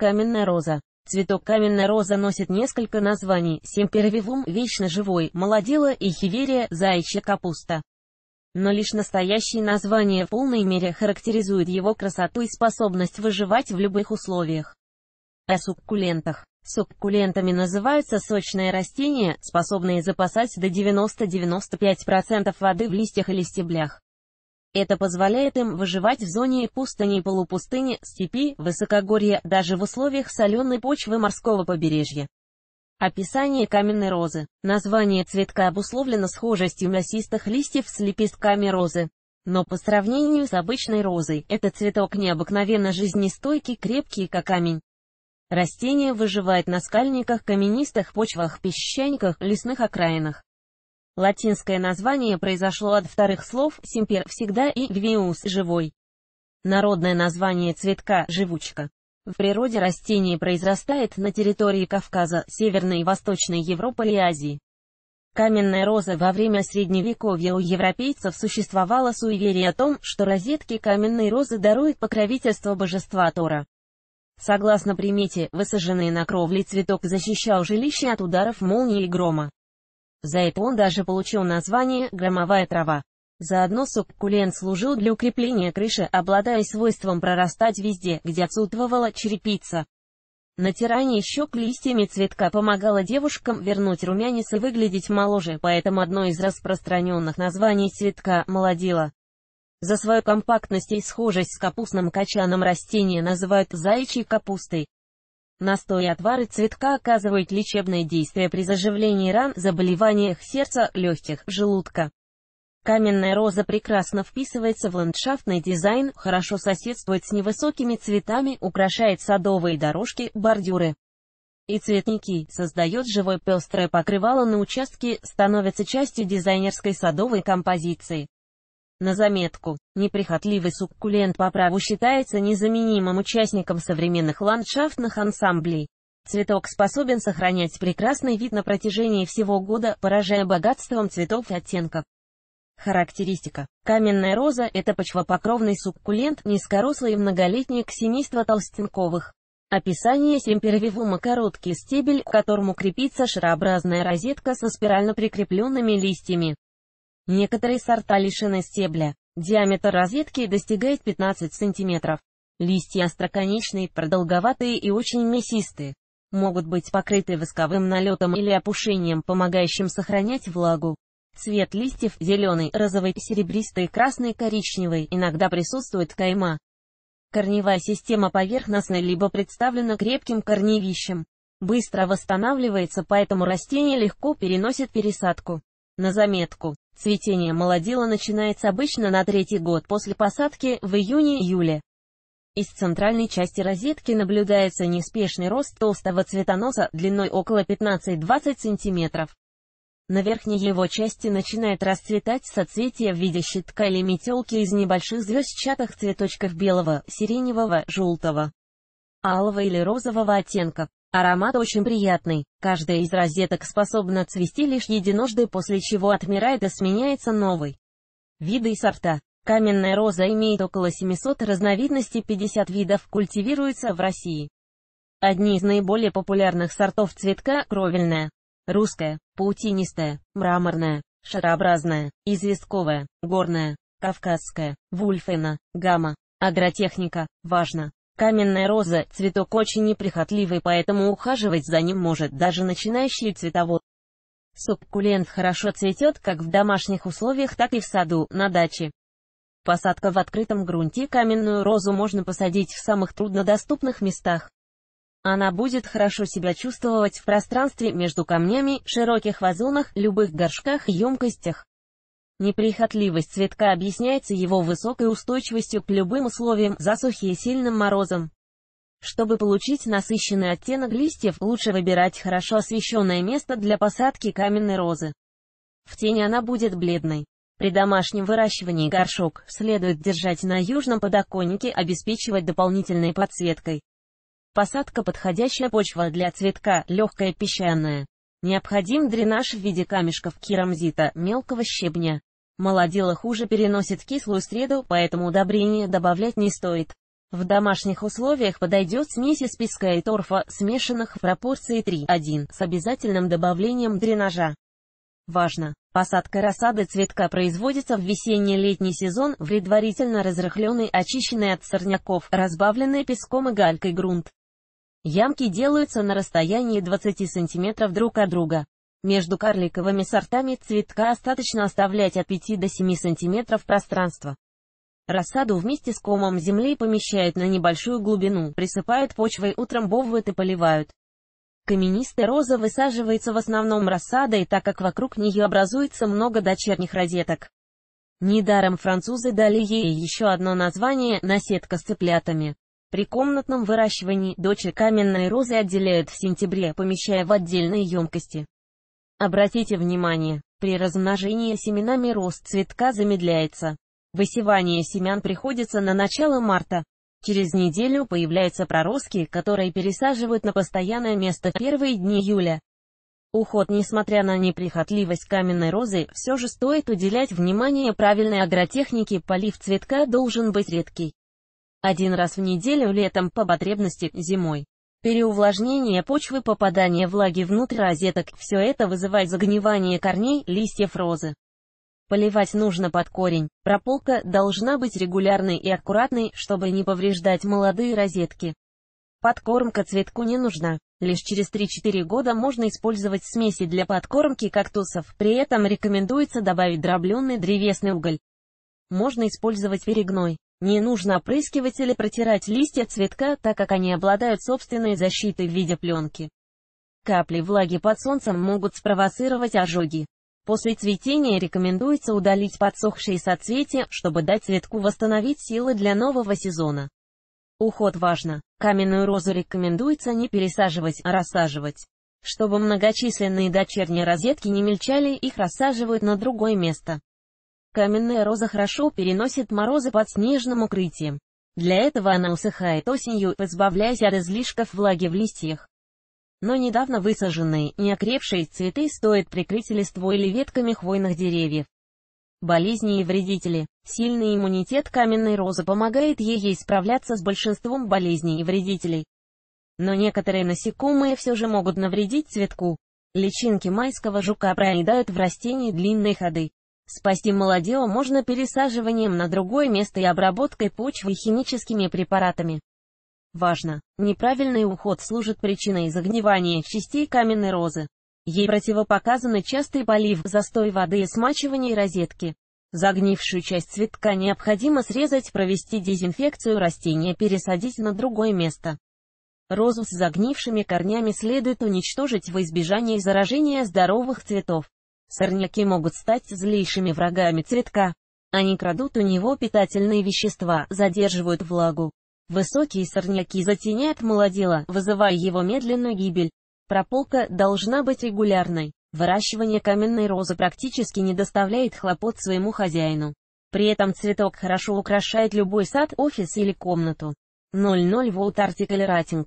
Каменная роза. Цветок каменная роза носит несколько названий – семпервивум, вечно живой, молодила и хиверия, заячья капуста. Но лишь настоящее название в полной мере характеризует его красоту и способность выживать в любых условиях. О суккулентах. Суккулентами называются сочные растения, способные запасать до 90-95% воды в листьях или стеблях. Это позволяет им выживать в зоне пустыни и полупустыни, степи, высокогорья, даже в условиях соленой почвы морского побережья. Описание каменной розы. Название цветка обусловлено схожестью мясистых листьев с лепестками розы. Но по сравнению с обычной розой, этот цветок необыкновенно жизнестойкий, крепкий, как камень. Растение выживает на скальниках, каменистых почвах, песчаниках, лесных окраинах. Латинское название произошло от вторых слов симпер всегда и «вивиус» — живой. Народное название цветка — живучка. В природе растение произрастает на территории Кавказа, Северной и Восточной Европы и Азии. Каменная роза во время Средневековья у европейцев существовала суеверие о том, что розетки каменной розы даруют покровительство божества Тора. Согласно примете, высаженный на кровле цветок защищал жилище от ударов молнии и грома. За это он даже получил название «громовая трава». Заодно суккулент служил для укрепления крыши, обладая свойством прорастать везде, где отсутствовала черепица. Натирание щек листьями цветка помогало девушкам вернуть румянец и выглядеть моложе, поэтому одно из распространенных названий цветка – молодила. За свою компактность и схожесть с капустным качаном растения называют заячьей капустой. Настой отвары цветка оказывает лечебное действие при заживлении ран, заболеваниях сердца, легких, желудка. Каменная роза прекрасно вписывается в ландшафтный дизайн, хорошо соседствует с невысокими цветами, украшает садовые дорожки, бордюры и цветники, создает живое пестрое покрывало на участке, становится частью дизайнерской садовой композиции. На заметку, неприхотливый суккулент по праву считается незаменимым участником современных ландшафтных ансамблей. Цветок способен сохранять прекрасный вид на протяжении всего года, поражая богатством цветов и оттенков. Характеристика. Каменная роза – это почвопокровный суккулент, низкорослый многолетник семейства толстенковых. Описание семпервивума – короткий стебель, к которому крепится шарообразная розетка со спирально прикрепленными листьями. Некоторые сорта лишены стебля. Диаметр розетки достигает 15 см. Листья остроконечные, продолговатые и очень мясистые. Могут быть покрыты восковым налетом или опушением, помогающим сохранять влагу. Цвет листьев зеленый, розовый, серебристый, красный, коричневый, иногда присутствует кайма. Корневая система поверхностная либо представлена крепким корневищем. Быстро восстанавливается, поэтому растение легко переносит пересадку. На заметку. Цветение молодила начинается обычно на третий год после посадки в июне-июле. Из центральной части розетки наблюдается неспешный рост толстого цветоноса длиной около 15-20 см. На верхней его части начинает расцветать соцветие в виде щитка или метелки из небольших звездчатых цветочков белого, сиреневого, желтого, алого или розового оттенка. Аромат очень приятный. Каждая из розеток способна цвести лишь единожды, после чего отмирает и сменяется новой. Виды и сорта. Каменная роза имеет около 700 разновидностей, 50 видов культивируется в России. Одни из наиболее популярных сортов цветка – кровельная, русская, паутинистая, мраморная, шарообразная, известковая, горная, кавказская, вульфена, гамма, агротехника, важно, Каменная роза – цветок очень неприхотливый, поэтому ухаживать за ним может даже начинающий цветовод. Суккулент хорошо цветет как в домашних условиях, так и в саду, на даче. Посадка в открытом грунте каменную розу можно посадить в самых труднодоступных местах. Она будет хорошо себя чувствовать в пространстве между камнями, широких вазонах, любых горшках и емкостях. Неприхотливость цветка объясняется его высокой устойчивостью к любым условиям, засухи и сильным морозам. Чтобы получить насыщенный оттенок листьев, лучше выбирать хорошо освещенное место для посадки каменной розы. В тени она будет бледной. При домашнем выращивании горшок следует держать на южном подоконнике, обеспечивать дополнительной подсветкой. Посадка подходящая почва для цветка, легкая песчаная. Необходим дренаж в виде камешков керамзита, мелкого щебня. Молодила хуже переносит кислую среду, поэтому удобрения добавлять не стоит. В домашних условиях подойдет смесь из песка и торфа, смешанных в пропорции 3-1, с обязательным добавлением дренажа. Важно! Посадка рассады цветка производится в весенне-летний сезон в предварительно разрыхленный, очищенный от сорняков, разбавленный песком и галькой грунт. Ямки делаются на расстоянии 20 см друг от друга. Между карликовыми сортами цветка остаточно оставлять от 5 до 7 см пространства. Рассаду вместе с комом земли помещают на небольшую глубину, присыпают почвой, утрамбовывают и поливают. Каменистая роза высаживается в основном рассадой, так как вокруг нее образуется много дочерних розеток. Недаром французы дали ей еще одно название – наседка с цыплятами. При комнатном выращивании дочери каменной розы отделяют в сентябре, помещая в отдельные емкости. Обратите внимание, при размножении семенами рост цветка замедляется. Высевание семян приходится на начало марта. Через неделю появляются проростки, которые пересаживают на постоянное место первые дни июля. Уход, несмотря на неприхотливость каменной розы, все же стоит уделять внимание правильной агротехнике, полив цветка должен быть редкий. Один раз в неделю летом по потребности, зимой переувлажнение почвы, попадание влаги внутрь розеток – все это вызывает загнивание корней, листьев розы. Поливать нужно под корень. Прополка должна быть регулярной и аккуратной, чтобы не повреждать молодые розетки. Подкормка цветку не нужна. Лишь через 3-4 года можно использовать смеси для подкормки кактусов, при этом рекомендуется добавить дробленый древесный уголь. Можно использовать перегной. Не нужно опрыскивать или протирать листья цветка, так как они обладают собственной защитой в виде пленки. Капли влаги под солнцем могут спровоцировать ожоги. После цветения рекомендуется удалить подсохшие соцветия, чтобы дать цветку восстановить силы для нового сезона. Уход важно. Каменную розу рекомендуется не пересаживать, а рассаживать. Чтобы многочисленные дочерние розетки не мельчали, их рассаживают на другое место. Каменная роза хорошо переносит морозы под снежным укрытием. Для этого она усыхает осенью, избавляясь от излишков влаги в листьях. Но недавно высаженные, неокрепшие цветы стоит прикрыть листвой или ветками хвойных деревьев. Болезни и вредители. Сильный иммунитет каменной розы помогает ей справляться с большинством болезней и вредителей. Но некоторые насекомые все же могут навредить цветку. Личинки майского жука проедают в растении длинные ходы. Спасти молодела можно пересаживанием на другое место и обработкой почвы химическими препаратами. Важно! Неправильный уход служит причиной загнивания частей каменной розы. Ей противопоказаны частый полив, застой воды и смачивание розетки. Загнившую часть цветка необходимо срезать, провести дезинфекцию растения, пересадить на другое место. Розу с загнившими корнями следует уничтожить во избежание заражения здоровых цветов. Сорняки могут стать злейшими врагами цветка. Они крадут у него питательные вещества, задерживают влагу. Высокие сорняки затеняют молодила, вызывая его медленную гибель. Прополка должна быть регулярной. Выращивание каменной розы практически не доставляет хлопот своему хозяину. При этом цветок хорошо украшает любой сад, офис или комнату. 00 Volt Article Rating